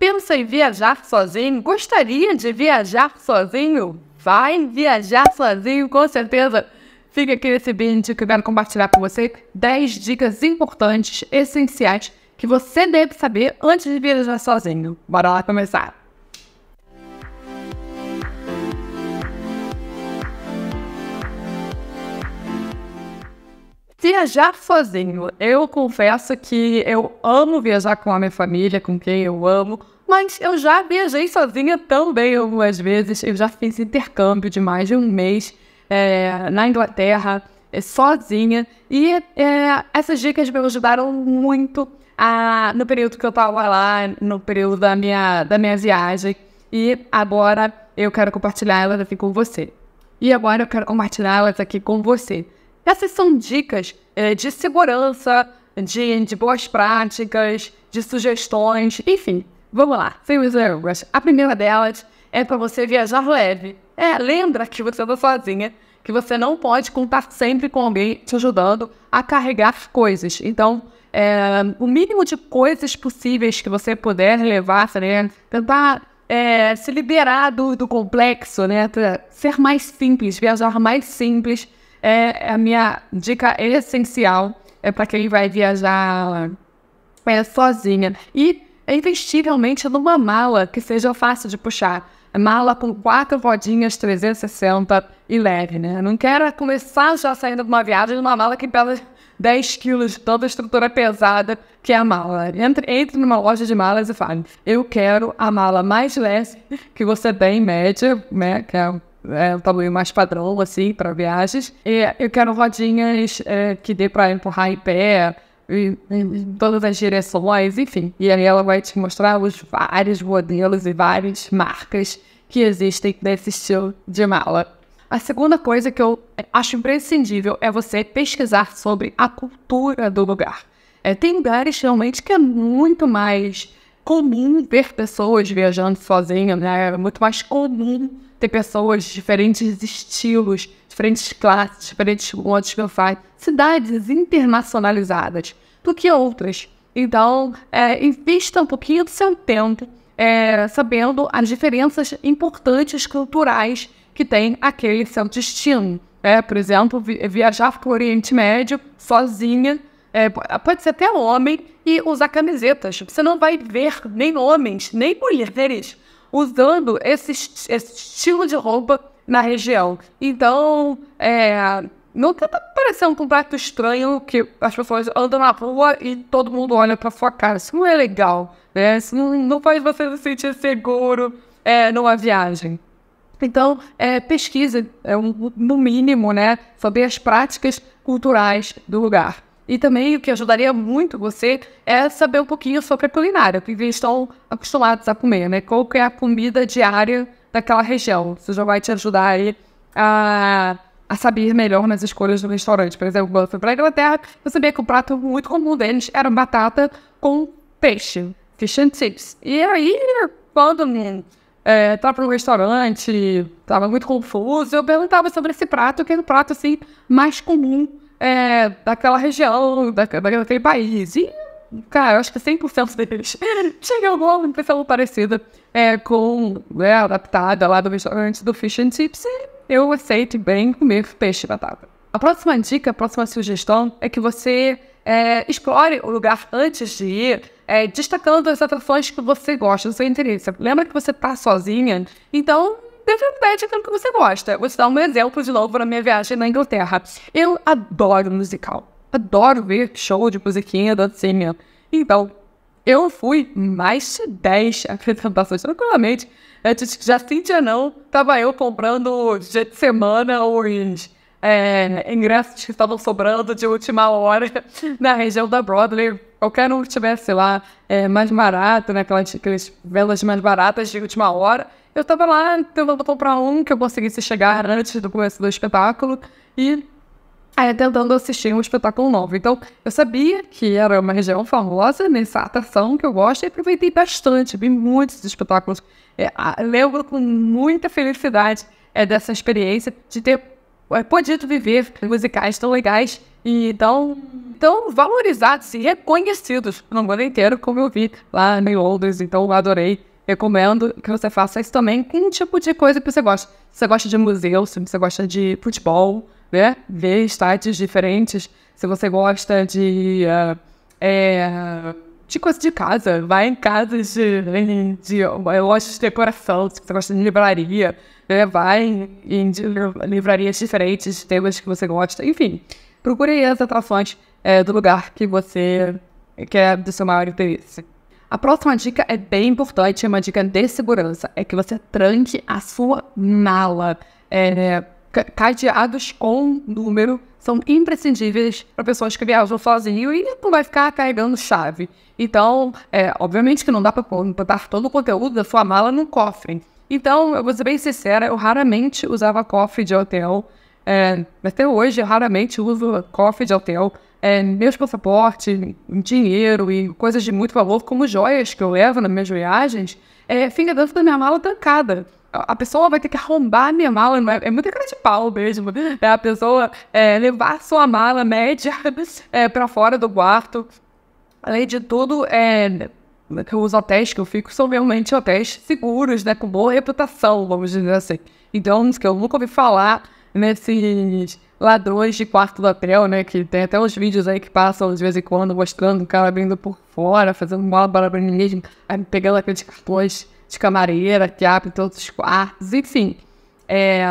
pensa em viajar sozinho? Gostaria de viajar sozinho? Vai viajar sozinho, com certeza! Fica aqui nesse vídeo que eu quero compartilhar com você 10 dicas importantes, essenciais, que você deve saber antes de viajar sozinho. Bora lá começar! Viajar sozinho. Eu confesso que eu amo viajar com a minha família, com quem eu amo, mas eu já viajei sozinha também algumas vezes. Eu já fiz intercâmbio de mais de um mês é, na Inglaterra, é, sozinha. E é, essas dicas me ajudaram muito a, no período que eu estava lá, no período da minha, da minha viagem. E agora eu quero compartilhar elas aqui com você. E agora eu quero compartilhar elas aqui com você. Essas são dicas de segurança, de, de boas práticas, de sugestões, enfim, Vamos lá, sem os A primeira delas é para você viajar leve. É, lembra que você anda sozinha, que você não pode contar sempre com alguém te ajudando a carregar coisas. Então, é, o mínimo de coisas possíveis que você puder levar, né? Tentar é, se liberar do, do complexo, né? Ser mais simples, viajar mais simples é, é a minha dica essencial é para quem vai viajar é, sozinha. E é investir realmente numa mala que seja fácil de puxar. É mala com quatro rodinhas, 360 e leve, né? Não quero é começar já saindo de uma viagem numa mala que pesa 10 quilos de toda a estrutura pesada que é a mala. Entre, entre numa loja de malas e fale, eu quero a mala mais leve que você tem, média, né? Que é é, um tamanho mais padrão, assim, para viagens. E eu quero rodinhas é, que dê para empurrar em pé, todas as direções, enfim. E aí ela vai te mostrar os vários modelos e várias marcas que existem desse estilo de mala. A segunda coisa que eu acho imprescindível é você pesquisar sobre a cultura do lugar. É, tem lugares realmente que é muito mais comum ver pessoas viajando sozinhas, né? É muito mais comum ter pessoas de diferentes estilos, diferentes classes, diferentes modos de pensar, cidades internacionalizadas do que outras. Então, é, invista um pouquinho do seu tempo é, sabendo as diferenças importantes culturais que tem aquele seu destino. É, por exemplo, viajar para o Oriente Médio sozinha, é, pode ser até homem, e usar camisetas. Você não vai ver nem homens, nem mulheres usando esse, esse estilo de roupa na região. Então, é, não tenta parecer um completo estranho que as pessoas andam na rua e todo mundo olha para sua cara. Isso não é legal, né? Isso não, não faz você se sentir seguro é, numa viagem. Então, é, pesquise, é um, no mínimo, né, sobre as práticas culturais do lugar. E também o que ajudaria muito você é saber um pouquinho sobre a culinária, porque eles estão acostumados a comer, né? Qual que é a comida diária daquela região. Isso já vai te ajudar aí a, a saber melhor nas escolhas do restaurante. Por exemplo, quando eu fui para a Inglaterra, eu sabia que o prato muito comum deles era batata com peixe, fish and chips. E aí, quando é, eh, estava para um restaurante, estava muito confuso, eu perguntava sobre esse prato, que era o um prato assim, mais comum é, daquela região, da, daquele país. E, cara, eu acho que 100% deles tinham alguma impressão parecida é, com é, adaptada lá do restaurante do Fish and Chips. E eu aceito bem comer peixe batata. A próxima dica, a próxima sugestão é que você é, explore o lugar antes de ir, é, destacando as atrações que você gosta, do seu interesse. Lembra que você está sozinha? Então, interprete aquilo que você gosta. Vou te dar um exemplo de novo na minha viagem na Inglaterra. Eu adoro musical. Adoro ver show de musiquinha, dancinha. Então, eu fui mais de 10 apresentações tranquilamente. Antes já sentia não, tava eu comprando dia de semana os é, ingressos que estavam sobrando de última hora na região da Broadway. Qualquer um que tivesse lá é, mais barato, né? Aquelas, aquelas velas mais baratas de última hora. Eu tava lá tentando comprar um que eu conseguisse chegar antes do começo do espetáculo e tentando assistir um espetáculo novo. Então, eu sabia que era uma região famosa nessa atração que eu gosto e aproveitei bastante, vi muitos espetáculos. É, lembro com muita felicidade é, dessa experiência de ter é, podido viver musicais tão legais e tão, tão valorizados e reconhecidos no mundo inteiro, como eu vi lá em Londres. Então, adorei recomendo que você faça isso também com um tipo de coisa que você gosta. Se você gosta de museu, se você gosta de futebol, né? Ver estádios diferentes. Se você gosta de. Uh, é, de coisa de casa, vai em casas de, de, de lojas de decoração, se você gosta de livraria, né? vai em, em livrarias diferentes, de temas que você gosta, enfim. Procure as atrações é, do lugar que você quer do seu maior interesse. A próxima dica é bem importante, é uma dica de segurança, é que você tranque a sua mala. É, cadeados com número são imprescindíveis para pessoas que viajam sozinho e não vai ficar carregando chave. Então, é, obviamente que não dá para botar todo o conteúdo da sua mala num cofre. Então, eu vou ser bem sincera, eu raramente usava cofre de hotel. É, até hoje, raramente uso cofre de hotel. É, meus passaportes, dinheiro e coisas de muito valor, como joias que eu levo nas minhas viagens, é, fica dentro da minha mala tancada. A pessoa vai ter que arrombar a minha mala, é, é muita cara de pau mesmo. Né? É a pessoa é, levar sua mala média é, para fora do quarto. Além de tudo, é, os hotéis que eu fico são realmente hotéis seguros, né, com boa reputação, vamos dizer assim. Então, que eu nunca ouvi falar nesses ladrões de quarto do hotel, né? Que tem até uns vídeos aí que passam de vez em quando mostrando o cara abrindo por fora, fazendo mesmo, aí pegando aqueles cartões de camareira que abre todos os quartos, enfim. É,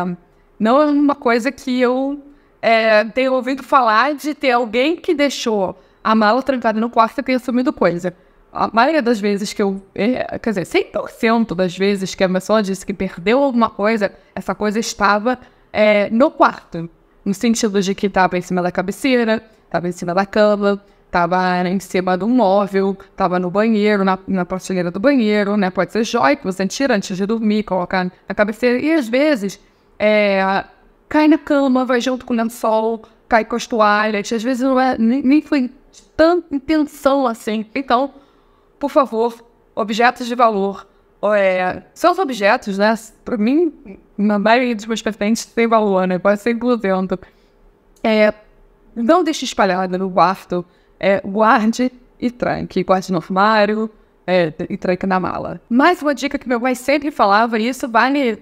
não é uma coisa que eu é, tenho ouvido falar de ter alguém que deixou a mala trancada no quarto e tenha assumido coisa. A maioria das vezes que eu. É, quer dizer, 100% das vezes que a pessoa disse que perdeu alguma coisa, essa coisa estava é, no quarto. No sentido de que estava em cima da cabeceira, estava em cima da cama, estava em cima de um móvel, estava no banheiro, na, na prateleira do banheiro, né? Pode ser joia que você tira antes de dormir, colocar na cabeceira. E às vezes é, cai na cama, vai junto com o lençol, cai com as toalhas. Às vezes não é, nem, nem foi tanta intenção assim. Então, por favor, objetos de valor é, os objetos, né? Para mim, na maioria dos meus pertences tem valor, né? Pode ser incluindo. É, não deixe espalhada no quarto. É, guarde e tranque. Guarde no armário é, e tranque na mala. Mais uma dica que meu pai sempre falava, e isso vale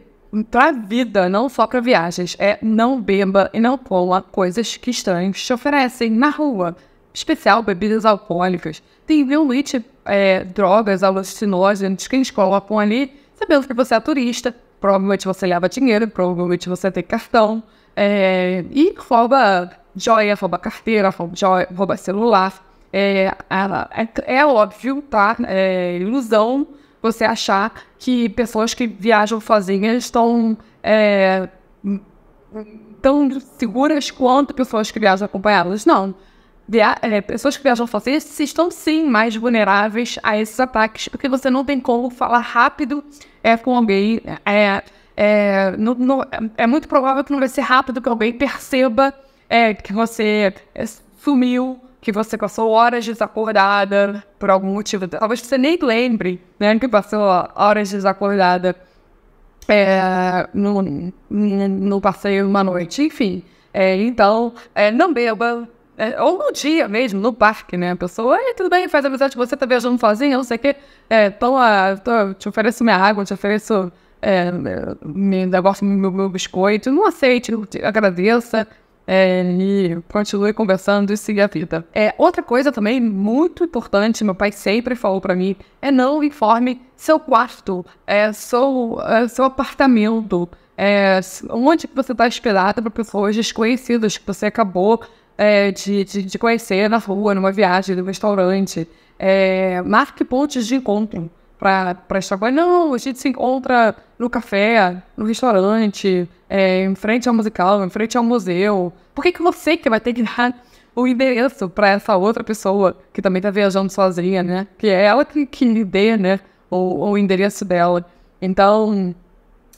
para vida, não só para viagens, é não beba e não coma coisas que estranhos te oferecem na rua especial bebidas alcoólicas, tem realmente é, drogas alucinógenas que eles colocam ali, sabendo que você é turista, provavelmente você leva dinheiro, provavelmente você tem cartão, é, e rouba joia, rouba carteira, rouba, joia, rouba celular. É, é, é, óbvio, tá? É ilusão você achar que pessoas que viajam sozinhas estão é, tão seguras quanto pessoas que viajam acompanhadas. Não via é, pessoas que viajam sozinhas se estão sim mais vulneráveis a esses ataques, porque você não tem como falar rápido é, com alguém. É, é, é muito provável que não vai ser rápido que alguém perceba é, que você é, sumiu, que você passou horas desacordada por algum motivo. Talvez você nem lembre né, que passou horas desacordada é, no, no passeio uma noite. Enfim, é, então, é, não beba, é, ou no dia mesmo, no parque, né? A pessoa, Ei, tudo bem, faz amizade com você, tá viajando sozinha, não sei o quê. É, toma, tô, te ofereço minha água, te ofereço é, meu negócio, meu, meu biscoito. Não aceite, agradeça. É, e continue conversando e siga a vida. É, outra coisa também muito importante, meu pai sempre falou para mim, é não informe seu quarto, é, seu, é, seu apartamento, é, onde que você está esperado para pessoas desconhecidas que você acabou é, de, de, de, conhecer na rua, numa viagem, no restaurante. É, marque pontos de encontro para estar com Não, a gente se encontra no café, no restaurante, é, em frente ao musical, em frente ao museu. Por que, que você que vai ter que dar o endereço para essa outra pessoa que também está viajando sozinha, né? Que é ela que, que lhe dê, né? O, o endereço dela. Então,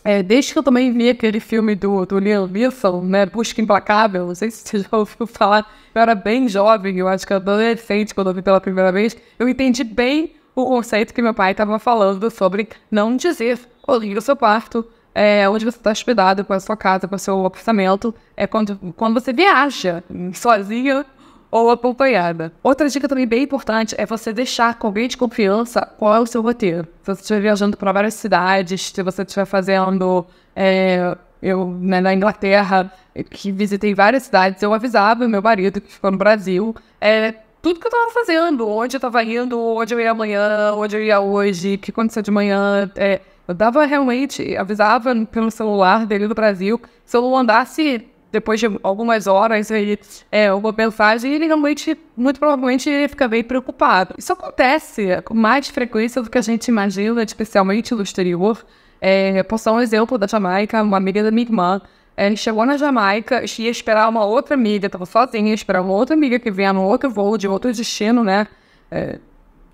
é, desde que eu também vi aquele filme do, do Liam Neeson, né, Busca Implacável, não sei se você já ouviu falar, eu era bem jovem, eu acho que adolescente quando eu vi pela primeira vez, eu entendi bem o conceito que meu pai estava falando sobre não dizer o livro do seu parto, é, onde você está hospedado, com é a sua casa, com é o seu apartamento, é quando, quando você viaja sozinho ou acompanhada. Outra dica também bem importante é você deixar com alguém de confiança qual é o seu roteiro. Se você estiver viajando para várias cidades, se você estiver fazendo. É, eu, né, na Inglaterra, que visitei várias cidades, eu avisava meu marido que ficou no Brasil. É, tudo que eu estava fazendo, onde eu estava indo, onde eu ia amanhã, onde eu ia hoje, o que aconteceu de manhã. É, eu dava realmente, avisava pelo celular dele no Brasil. Se eu não andasse depois de algumas horas, ele é uma mensagem e ele realmente, muito provavelmente, fica bem preocupado. Isso acontece com mais frequência do que a gente imagina, especialmente no exterior. É, posso dar um exemplo da Jamaica, uma amiga da minha irmã. É, chegou na Jamaica, ia esperar uma outra amiga, estava sozinha, ia esperar uma outra amiga que vinha num outro voo, de outro destino, né? É,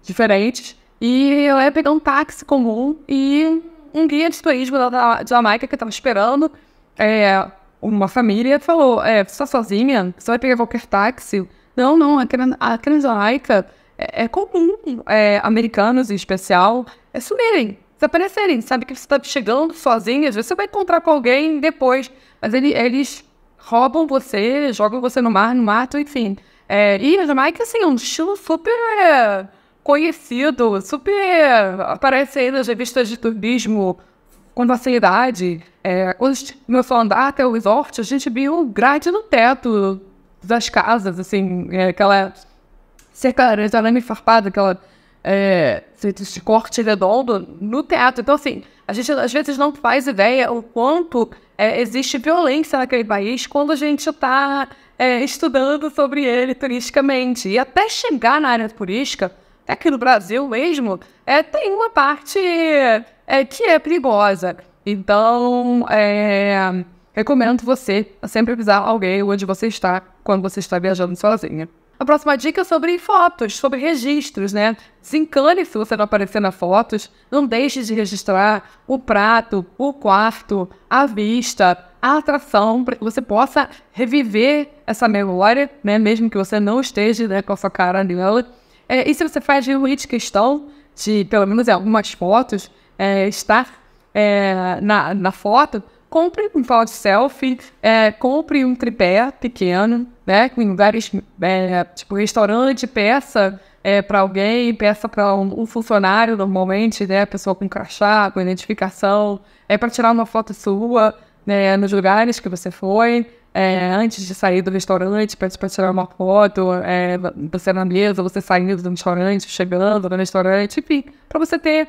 diferentes. E ela ia pegar um táxi comum e um guia de turismo da Jamaica que estava esperando. É, uma família falou: é, você está sozinha? Você vai pegar qualquer táxi? Não, não, a, cran Jamaica é, é comum, é, americanos em especial, é sumirem, desaparecerem. Sabe que você está chegando sozinha, às vezes você vai encontrar com alguém depois, mas ele, eles roubam você, jogam você no mar, no mato, enfim. É, e a Jamaica, assim, é um estilo super é, conhecido, super aparece aí nas revistas de turismo quando a ansiedade, é, quando começou a andar até o resort, a gente viu grade no teto das casas, assim, é, aquela cerca de arame é farpado, aquela é, de corte redondo no teto. Então, assim, a gente às vezes não faz ideia o quanto é, existe violência naquele país quando a gente está é, estudando sobre ele turisticamente. E até chegar na área turística, aqui é no Brasil mesmo, é, tem uma parte é, que é perigosa. Então, é, recomendo você sempre avisar alguém onde você está quando você está viajando sozinha. A próxima dica é sobre fotos, sobre registros, né? Desencane se você não aparecer na fotos. Não deixe de registrar o prato, o quarto, a vista, a atração, para que você possa reviver essa memória, né? Mesmo que você não esteja né, com a sua cara nela. É, e se você faz realmente questão de, pelo menos em algumas fotos, é, estar é, na, na foto, compre um foto selfie, é, compre um tripé pequeno, né? vários, lugares, é, tipo restaurante, peça é, para alguém, peça para um, um, funcionário normalmente, né? Pessoa com crachá, com identificação, é para tirar uma foto sua, né? Nos lugares que você foi é, antes de sair do restaurante para tirar uma foto, é, você na mesa, você saindo do restaurante, chegando no restaurante, enfim, para você ter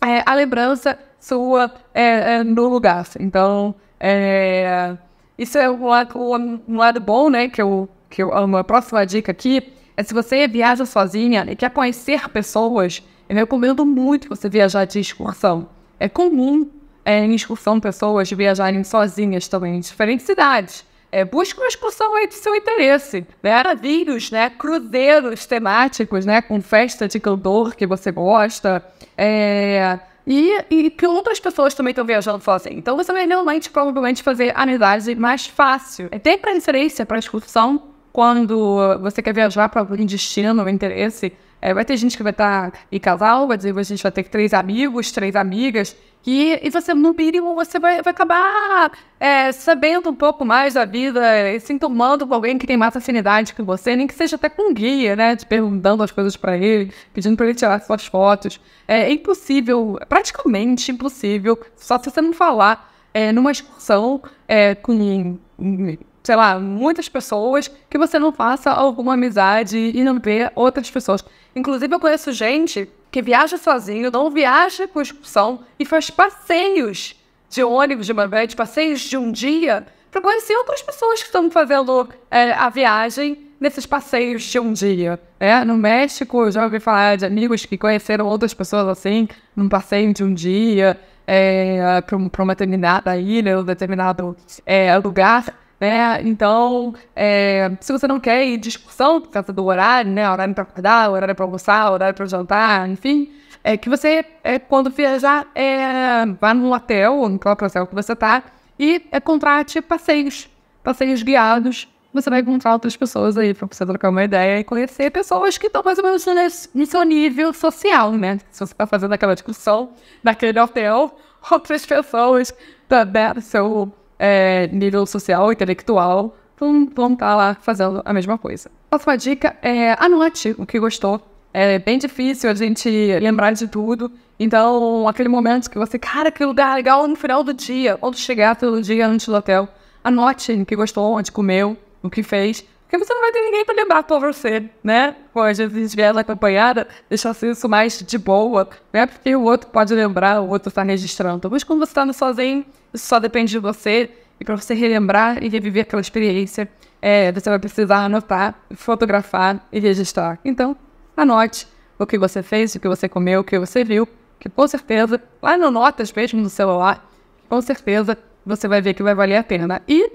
é, a lembrança sua é, é, no lugar. Assim. Então, é, isso é um lado, um lado bom, né? Que eu, que eu amo. A próxima dica aqui é se você viaja sozinha e quer conhecer pessoas, eu recomendo muito você viajar de excursão. É comum é, em excursão pessoas viajarem sozinhas também em diferentes cidades. É, busque uma excursão aí do seu interesse. Né? Navios, né? cruzeiros temáticos, né? com festa de cantor que você gosta. É, e, e, que outras pessoas também estão viajando sozinhas. Então você vai realmente, provavelmente, fazer amizade mais fácil. É, tem preferência para excursão quando você quer viajar para algum destino, ou interesse, é, vai ter gente que vai estar tá em casal, vai dizer, a gente vai ter três amigos, três amigas, e, e você, no mínimo, você vai, vai acabar é, sabendo um pouco mais da vida, é, se entomando com alguém que tem mais afinidade com você, nem que seja até com um guia, né? Te perguntando as coisas para ele, pedindo para ele tirar suas fotos. É, é impossível, é praticamente impossível, só se você não falar é, numa excursão é, com sei lá, muitas pessoas que você não faça alguma amizade e não vê outras pessoas. Inclusive, eu conheço gente que viaja sozinho, não viaja com excursão e faz passeios de ônibus, de de passeios de um dia, para conhecer outras pessoas que estão fazendo é, a viagem nesses passeios de um dia. É No México, já ouvi falar de amigos que conheceram outras pessoas assim, num passeio de um dia, é, para uma determinada ilha, um determinado é, lugar. Né? Então, é, se você não quer ir discussão por causa do horário, né? Horário para acordar, horário para almoçar, horário para jantar, enfim, é que você, é, quando viajar, é, vá num hotel ou naquela hotel que você está e é, contrate passeios, passeios guiados. Você vai encontrar outras pessoas aí para você trocar uma ideia e conhecer pessoas que estão mais ou menos no seu nível social, né? Se você está fazendo aquela discussão naquele hotel, outras pessoas também, seu é, nível social, intelectual, então vão estar tá lá fazendo a mesma coisa. Próxima dica é anote o que gostou. É bem difícil a gente lembrar de tudo. Então, aquele momento que você, cara, que lugar legal no final do dia, quando chegar todo dia antes do hotel, anote o que gostou, onde comeu, o que fez, porque você não vai ter ninguém para lembrar por você, né? Quando a gente vier acompanhada, deixa isso mais de boa, né? Porque o outro pode lembrar, o outro está registrando. Mas quando você está sozinho, isso só depende de você. E para você relembrar e reviver aquela experiência, é, você vai precisar anotar, fotografar e registrar. Então, anote o que você fez, o que você comeu, o que você viu, que com certeza, lá no Notas mesmo no celular, com certeza você vai ver que vai valer a pena. E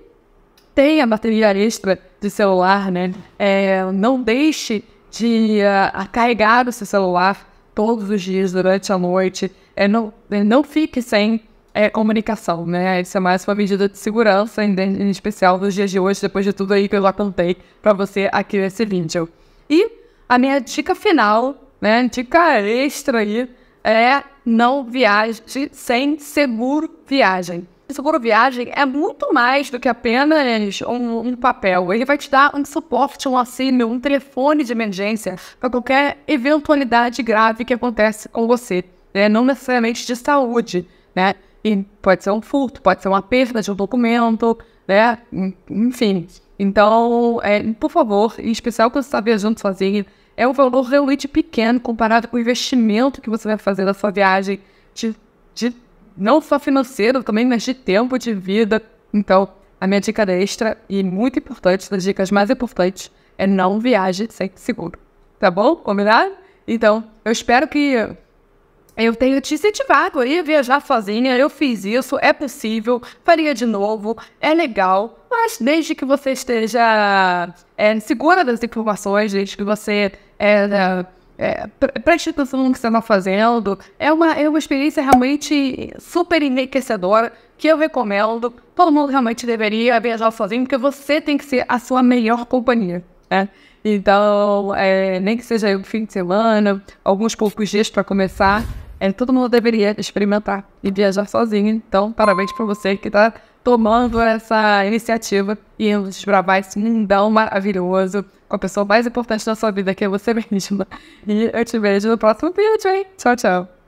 tenha material extra de celular, né? É, não deixe de uh, carregar o seu celular todos os dias durante a noite. É, não, é, não fique sem é, comunicação, né? Isso é mais uma medida de segurança, em, em especial nos dias de hoje, depois de tudo aí que eu já contei para você aqui nesse vídeo. E a minha dica final, né? Dica extra aí, é não viaje sem seguro viagem seguro viagem é muito mais do que apenas um, um papel. Ele vai te dar um suporte, um auxílio, um telefone de emergência para qualquer eventualidade grave que acontece com você. Né? Não necessariamente de saúde, né? E pode ser um furto, pode ser uma perda de um documento, né? Enfim. Então, é, por favor, em especial quando você está viajando sozinho, é um valor realmente pequeno comparado com o investimento que você vai fazer na sua viagem de, de não só financeiro, também mas de tempo de vida. Então, a minha dica extra e muito importante, das dicas mais importantes, é não viaje sem seguro. Tá bom? Combinado? Então, eu espero que eu tenha te incentivado a viajar sozinha. Eu fiz isso, é possível, faria de novo, é legal, mas desde que você esteja é, segura das informações, desde que você é, é é, preste atenção no que você está fazendo. É uma, é uma experiência realmente super enriquecedora que eu recomendo. Todo mundo realmente deveria viajar sozinho, porque você tem que ser a sua melhor companhia. Né? Então, é, nem que seja o fim de semana, alguns poucos dias para começar, é, todo mundo deveria experimentar e viajar sozinho. Então, parabéns para você que está tomando essa iniciativa e nos desbravar esse mundão maravilhoso com a pessoa mais importante da sua vida, que é você mesma. E eu te vejo no próximo vídeo, hein? Tchau, tchau.